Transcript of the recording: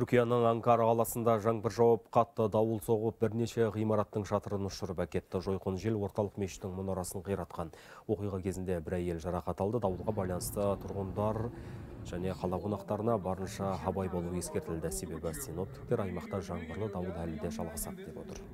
Түркияның Анкара қаласында жаңбыр жауып, қатты дауыл соғып, бірнеше ғимараттың шатырын ұшырып әкетті. Жойқын жел орталық мешіттің мұнарасын қиратқан. Оқиға кезінде бір әйел жарақат алды. Дауылға байланысты тұрғындар және қала қонақтарына барынша абай болу ескертілді. Себебі синоптиктер аймақта жаңбырлы дауыл әлі де жалғасады деп отыр.